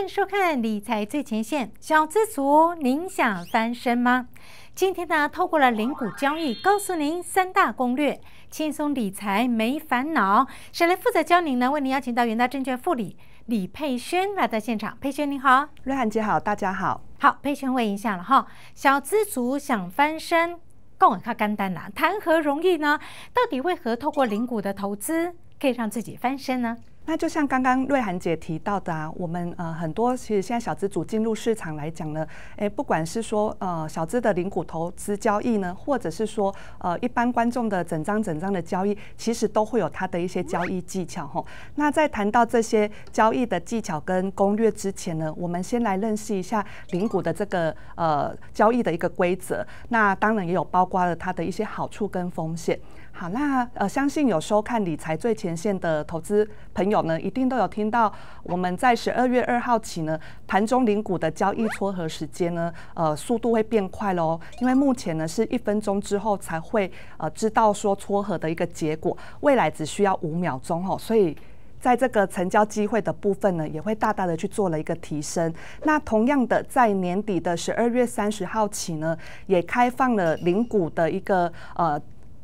欢迎收看《理财最前线》，小资族您想翻身吗？今天呢，透过了零股交易，告诉您三大攻略，轻松理财没烦恼。谁来负责教您呢？为您邀请到元大证券副理李佩轩来到现场。佩轩您好，瑞涵姐好，大家好。好，佩轩问一下了哈，小资族想翻身，光靠干单呐，谈何容易呢？到底为何透过零股的投资，可以让自己翻身呢？那就像刚刚瑞涵姐提到的，啊，我们呃很多其实现在小资主进入市场来讲呢，诶，不管是说呃小资的零股投资交易呢，或者是说呃一般观众的整张整张的交易，其实都会有它的一些交易技巧哈。那在谈到这些交易的技巧跟攻略之前呢，我们先来认识一下零股的这个呃交易的一个规则。那当然也有包括了它的一些好处跟风险。好，那呃，相信有收看《理财最前线》的投资朋友呢，一定都有听到我们在十二月二号起呢，盘中领股的交易撮合时间呢，呃，速度会变快喽。因为目前呢，是一分钟之后才会呃知道说撮合的一个结果，未来只需要五秒钟哦。所以，在这个成交机会的部分呢，也会大大的去做了一个提升。那同样的，在年底的十二月三十号起呢，也开放了领股的一个呃。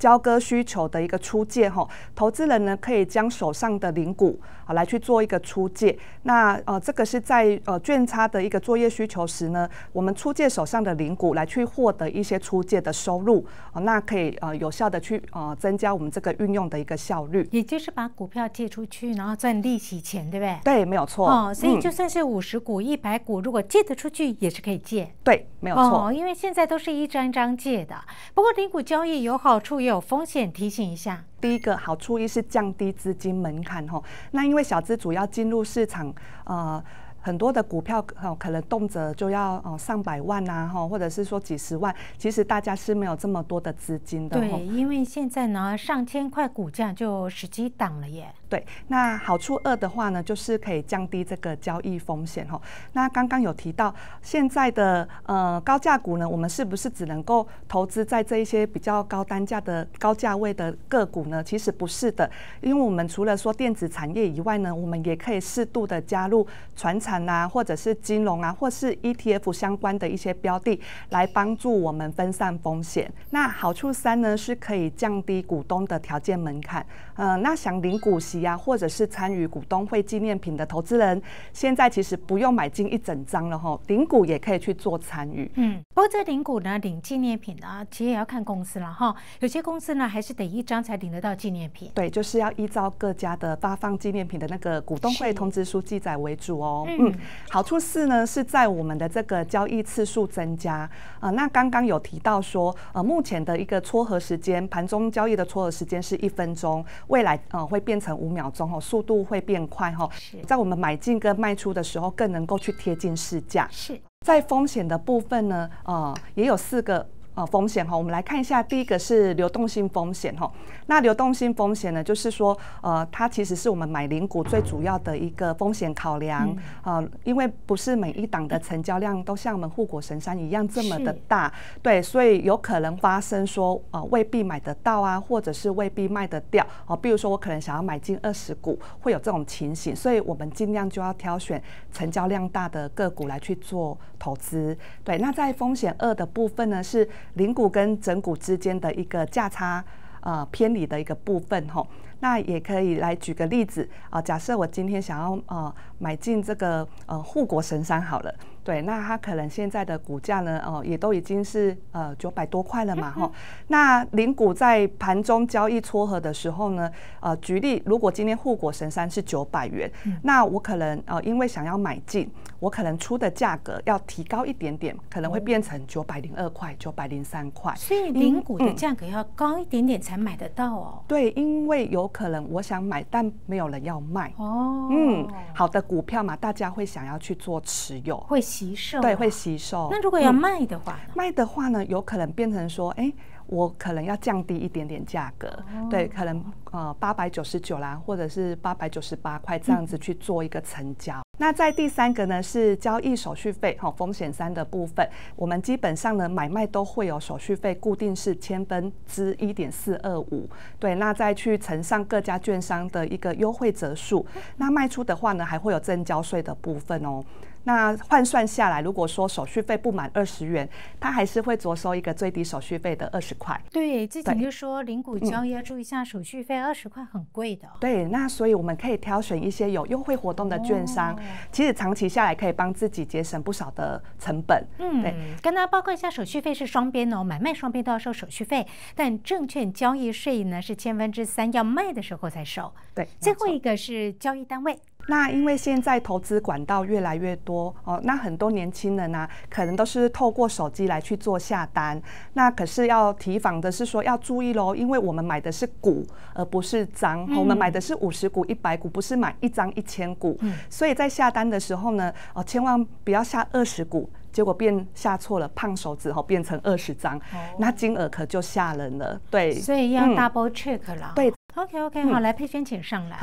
交割需求的一个出借哈，投资人呢可以将手上的零股啊来去做一个出借，那呃这个是在呃券差的一个作业需求时呢，我们出借手上的零股来去获得一些出借的收入啊，那可以呃有效的去呃增加我们这个运用的一个效率，也就是把股票借出去然后赚利息钱，对不对？对，没有错哦，所以就算是五十股一百股，如果借得出去也是可以借，对，没有错，因为现在都是一张一张借的，不过零股交易有好处有风险，提醒一下。第一个好处一是降低资金门槛哈，那因为小资主要进入市场，呃，很多的股票可能动辄就要哦上百万呐哈，或者是说几十万，其实大家是没有这么多的资金的。对，因为现在呢，上千块股价就十几档了耶。对，那好处二的话呢，就是可以降低这个交易风险哈。那刚刚有提到现在的呃高价股呢，我们是不是只能够投资在这一些比较高单价的高价位的个股呢？其实不是的，因为我们除了说电子产业以外呢，我们也可以适度的加入船产啊，或者是金融啊，或是 ETF 相关的一些标的来帮助我们分散风险。那好处三呢，是可以降低股东的条件门槛。呃，那想领股息。呀，或者是参与股东会纪念品的投资人，现在其实不用买进一整张了哈，领股也可以去做参与。嗯，不过这领股呢，领纪念品呢，其实也要看公司了哈。有些公司呢，还是得一张才领得到纪念品。对，就是要依照各家的发放纪念品的那个股东会通知书记载为主哦。嗯，好处是呢是在我们的这个交易次数增加啊。那刚刚有提到说，呃，目前的一个撮合时间，盘中交易的撮合时间是一分钟，未来呃会变成五。秒钟哦，速度会变快哈，在我们买进跟卖出的时候，更能够去贴近市价。是在风险的部分呢，呃，也有四个。呃风险哈，我们来看一下，第一个是流动性风险哈。那流动性风险呢，就是说，呃，它其实是我们买零股最主要的一个风险考量啊，因为不是每一档的成交量都像我们护国神山一样这么的大，对，所以有可能发生说，呃，未必买得到啊，或者是未必卖得掉啊。比如说，我可能想要买进二十股，会有这种情形，所以我们尽量就要挑选成交量大的个股来去做投资。对，那在风险二的部分呢是。零股跟整股之间的一个价差，呃，偏离的一个部分，吼。那也可以来举个例子啊，假设我今天想要啊买进这个呃护国神山好了，对，那它可能现在的股价呢哦也都已经是呃九百多块了嘛哈。那零股在盘中交易撮合的时候呢，呃举例，如果今天护国神山是九百元，那我可能哦因为想要买进，我可能出的价格要提高一点点，可能会变成九百零二块、九百零三块。所以零股的价格要高一点点才买得到哦。对，因为有可能我想买，但没有人要卖哦。嗯，好的股票嘛，大家会想要去做持有，会吸收，对，会吸收。那如果要卖的话，卖的话呢，有可能变成说，哎。我可能要降低一点点价格，对，可能呃八百九十九啦，或者是八百九十八块这样子去做一个成交。那在第三个呢是交易手续费，哈，风险三的部分，我们基本上呢买卖都会有手续费，固定是千分之一点四二五，对，那再去乘上各家券商的一个优惠折数。那卖出的话呢，还会有正交税的部分哦。那换算下来，如果说手续费不满二十元，它还是会着收一个最低手续费的二十块。对，之前就说股谷易要注意一下手续费二十块很贵的。对，那所以我们可以挑选一些有优惠活动的券商，其实长期下来可以帮自己节省不少的成本。嗯，对。跟大家报告一下，手续费是双边哦，买卖双边都要收手续费。但证券交易税呢是千分之三，要卖的时候才收。对，最后一个是交易单位。那因为现在投资管道越来越多哦，那很多年轻人呢，可能都是透过手机来去做下单。那可是要提防的是说要注意喽，因为我们买的是股，而不是张。我们买的是五十股、一百股，不是买一张一千股。所以在下单的时候呢，哦，千万不要下二十股，结果变下错了，胖手指哦，变成二十张，那金额可就吓人了。对，所以要 double check 了。对，OK OK，好，来佩萱请上来。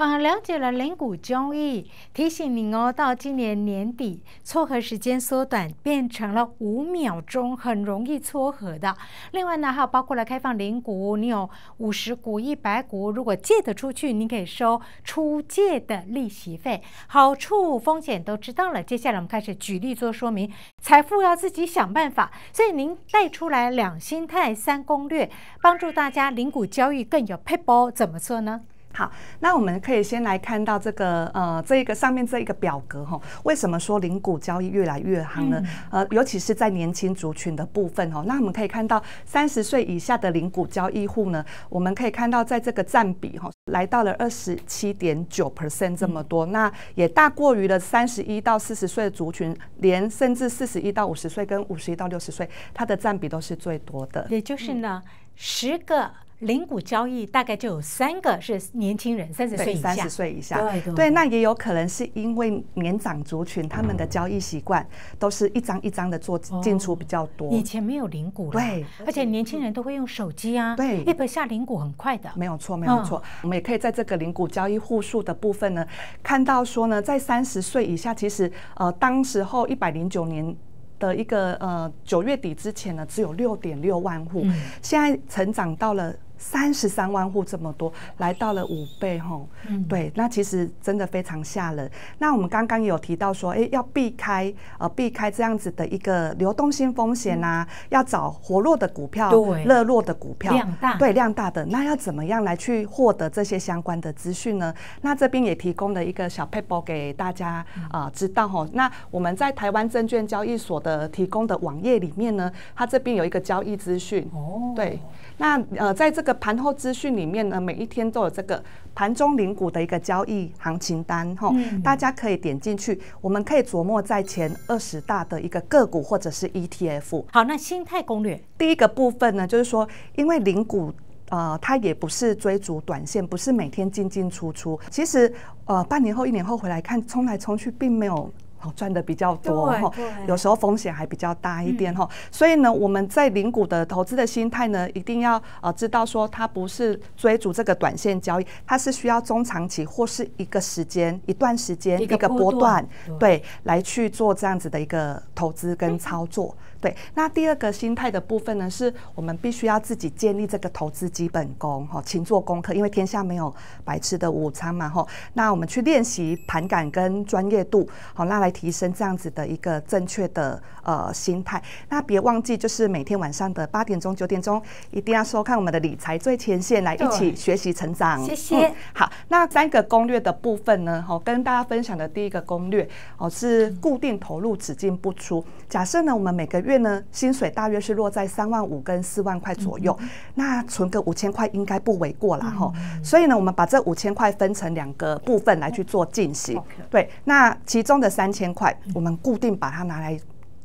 啊，了解了灵股交易，提醒您哦，到今年年底撮合时间缩短变成了五秒钟，很容易撮合的。另外呢，还有包括了开放灵股，你有五十股、一百股，如果借得出去，你可以收出借的利息费。好处风险都知道了，接下来我们开始举例做说明。财富要自己想办法，所以您带出来两心态、三攻略，帮助大家灵股交易更有 l 波，怎么做呢？好，那我们可以先来看到这个呃，这一个上面这一个表格哈，为什么说零股交易越来越夯呢？呃，尤其是在年轻族群的部分哦，那我们可以看到三十岁以下的零股交易户呢，我们可以看到在这个占比哈，来到了二十七点九 percent 这么多，那也大过于了三十一到四十岁的族群，连甚至四十一到五十岁跟五十一到六十岁，它的占比都是最多的。也就是呢，十个。零股交易大概就有三个是年轻人，三十岁以下。三十岁以下，对，那也有可能是因为年长族群他们的交易习惯都是一张一张的做进出比较多。以前没有零股了，对，而且年轻人都会用手机啊，对，一本下零股很快的。没有错，没有错。我们也可以在这个零股交易户数的部分呢，看到说呢，在三十岁以下，其实呃，当时候一百零九年的一个呃九月底之前呢，只有六点六万户，现在成长到了。三十三万户这么多，来到了五倍吼，嗯，对，那其实真的非常吓人。那我们刚刚有提到说，哎，要避开呃避开这样子的一个流动性风险啊，要找活络的股票，对，热络的股票，量大，对，量大的。那要怎么样来去获得这些相关的资讯呢？那这边也提供了一个小 paper 给大家啊，知道哈。那我们在台湾证券交易所的提供的网页里面呢，它这边有一个交易资讯哦，对，那呃，在这个。盘后资讯里面呢，每一天都有这个盘中领股的一个交易行情单哈，大家可以点进去。我们可以琢磨在前二十大的一个个股或者是 ETF。好，那心态攻略第一个部分呢，就是说，因为领股呃，它也不是追逐短线，不是每天进进出出。其实，呃，半年后、一年后回来看，冲来冲去，并没有。赚的比较多哈，有时候风险还比较大一点哈，所以呢，我们在领股的投资的心态呢，一定要呃知道说，它不是追逐这个短线交易，它是需要中长期或是一个时间、一段时间、一个波段，对，来去做这样子的一个投资跟操作。对，那第二个心态的部分呢，是我们必须要自己建立这个投资基本功，哈，勤做功课，因为天下没有白吃的午餐嘛，哈。那我们去练习盘感跟专业度，好，那来提升这样子的一个正确的呃心态。那别忘记，就是每天晚上的八点钟、九点钟，一定要收看我们的理财最前线，来一起学习成长。谢谢。好，那三个攻略的部分呢，好，跟大家分享的第一个攻略哦，是固定投入，只进不出。假设呢，我们每个月。月呢，薪水大约是落在三万五跟四万块左右，那存个五千块应该不为过了哈。所以呢，我们把这五千块分成两个部分来去做进行。对，那其中的三千块，我们固定把它拿来，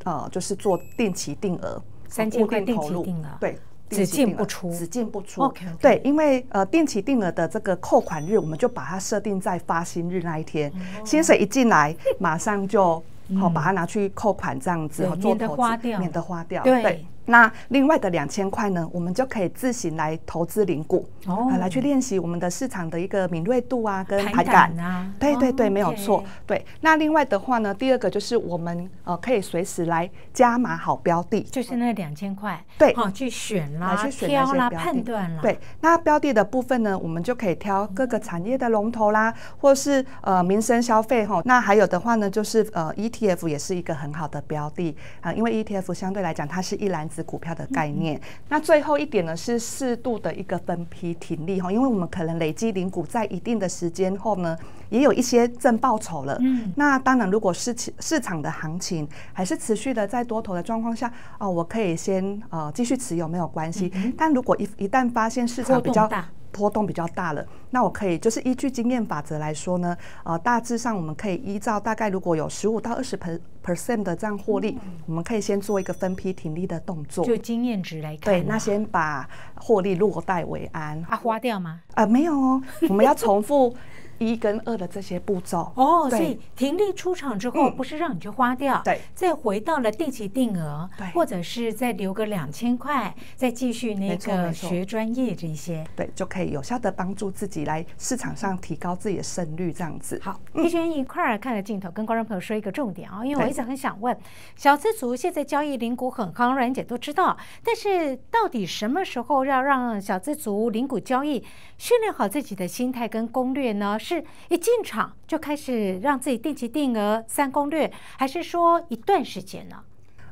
呃，就是做定期定额，三千块定期定额，对，只进不出，只进不出。OK，对，因为呃，定期定额的这个扣款日，我们就把它设定在发薪日那一天，薪水一进来，马上就。好，把它拿去扣款这样子，免得花掉，免得花掉，对。那另外的两千块呢，我们就可以自行来投资领股，哦、来去练习我们的市场的一个敏锐度啊，跟排感啊。对对对，没有错。对，那另外的话呢，第二个就是我们呃可以随时来加码好标的，就是那两千块对，哦、去选啦，去挑啦，判断啦。对，那标的的部分呢，我们就可以挑各个产业的龙头啦，或是呃民生消费哈。那还有的话呢，就是呃 ETF 也是一个很好的标的啊，因为 ETF 相对来讲它是一篮子。指股票的概念。那最后一点呢，是适度的一个分批停利哈，因为我们可能累积领股在一定的时间后呢，也有一些正报酬了。嗯，那当然，如果市市场的行情还是持续的在多头的状况下哦，我可以先呃继续持有没有关系。但如果一一旦发现市场比较波动比较大了，那我可以就是依据经验法则来说呢，呃，大致上我们可以依照大概如果有十五到二十盆。percent 的这样获利，我们可以先做一个分批停利的动作。就经验值来看，对，那先把获利落袋为安。啊，花掉吗？啊，没有哦，我们要重复。一跟二的这些步骤哦，所以停利出场之后不是让你去花掉，对，再回到了定期定额，对，或者是再留个两千块，再继续那个学专业这些，对，就可以有效的帮助自己来市场上提高自己的胜率，这样子。好，一璇一块儿看着镜头，跟观众朋友说一个重点啊，因为我一直很想问小资族现在交易灵股很，夯，阮姐都知道，但是到底什么时候要让小资族灵股交易训练好自己的心态跟攻略呢？是一进场就开始让自己定期定额三攻略，还是说一段时间呢？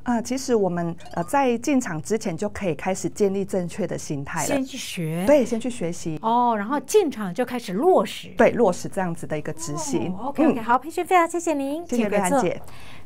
啊，其实我们呃在进场之前就可以开始建立正确的心态了。先去学，对，先去学习。哦，然后进场就开始落实，对，落实这样子的一个执行。OK，OK，、好，培训非常谢谢您，谢谢瑞涵姐。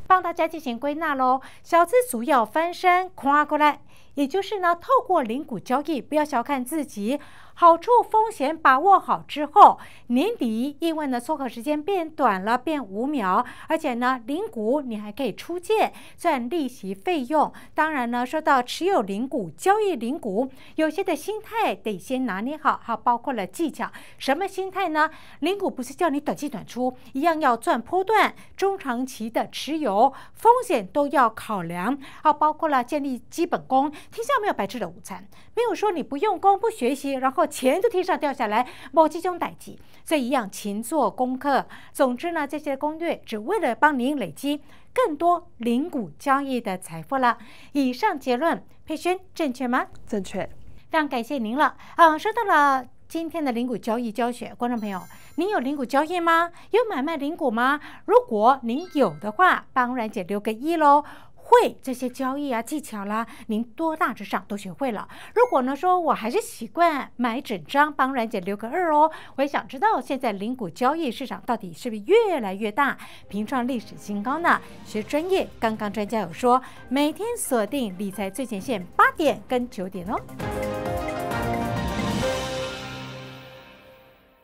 帮大家进行归纳喽，小资主要翻身跨过来，也就是呢，透过零股交易，不要小看自己，好处风险把握好之后，年底因为呢缩口时间变短了，变五秒，而且呢零股你还可以出借赚利息费用。当然呢，说到持有零股交易零股，有些的心态得先拿捏好，还包括了技巧。什么心态呢？零股不是叫你短期短出，一样要赚波段、中长期的持有。风险都要考量，好，包括了建立基本功。天下没有白吃的午餐，没有说你不用功、不学习，然后钱就天上掉下来，某集中待机，所以一样勤做功课。总之呢，这些攻略只为了帮您累积更多零股交易的财富了。以上结论，佩轩正确吗？正确，非常感谢您了。嗯，收到了。今天的零股交易教学，观众朋友，您有零股交易吗？有买卖零股吗？如果您有的话，帮冉姐留个一喽。会这些交易啊技巧啦，您多大之上都学会了。如果呢说，我还是习惯买整张，帮冉姐留个二哦。我也想知道现在零股交易市场到底是不是越来越大，平创历史新高呢？学专业，刚刚专家有说，每天锁定理财最前线八点跟九点哦。